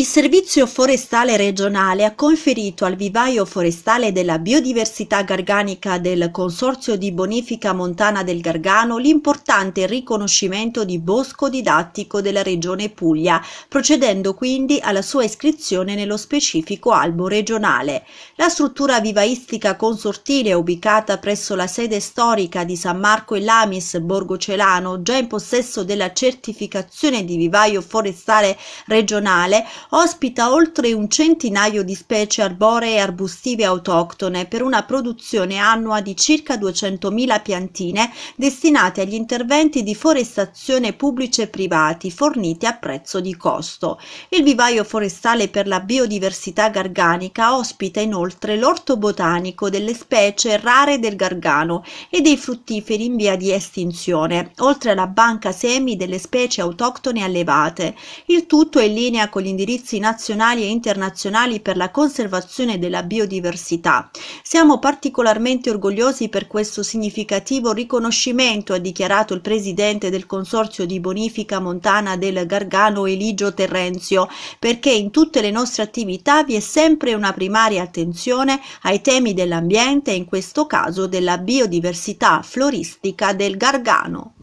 Il Servizio Forestale regionale ha conferito al vivaio forestale della biodiversità garganica del Consorzio di Bonifica Montana del Gargano l'importante riconoscimento di bosco didattico della Regione Puglia, procedendo quindi alla sua iscrizione nello specifico albo regionale. La struttura vivaistica consortile ubicata presso la sede storica di San Marco e Lamis Borgo Celano, già in possesso della certificazione di vivaio forestale regionale, ospita oltre un centinaio di specie arboree e arbustive autoctone per una produzione annua di circa 200.000 piantine destinate agli interventi di forestazione pubblici e privati forniti a prezzo di costo. Il vivaio forestale per la biodiversità garganica ospita inoltre l'orto botanico delle specie rare del gargano e dei fruttiferi in via di estinzione, oltre alla banca semi delle specie autoctone allevate. Il tutto è in linea con l'indirizzo servizi nazionali e internazionali per la conservazione della biodiversità. Siamo particolarmente orgogliosi per questo significativo riconoscimento, ha dichiarato il presidente del Consorzio di Bonifica Montana del Gargano Eligio Terrenzio, perché in tutte le nostre attività vi è sempre una primaria attenzione ai temi dell'ambiente e in questo caso della biodiversità floristica del Gargano.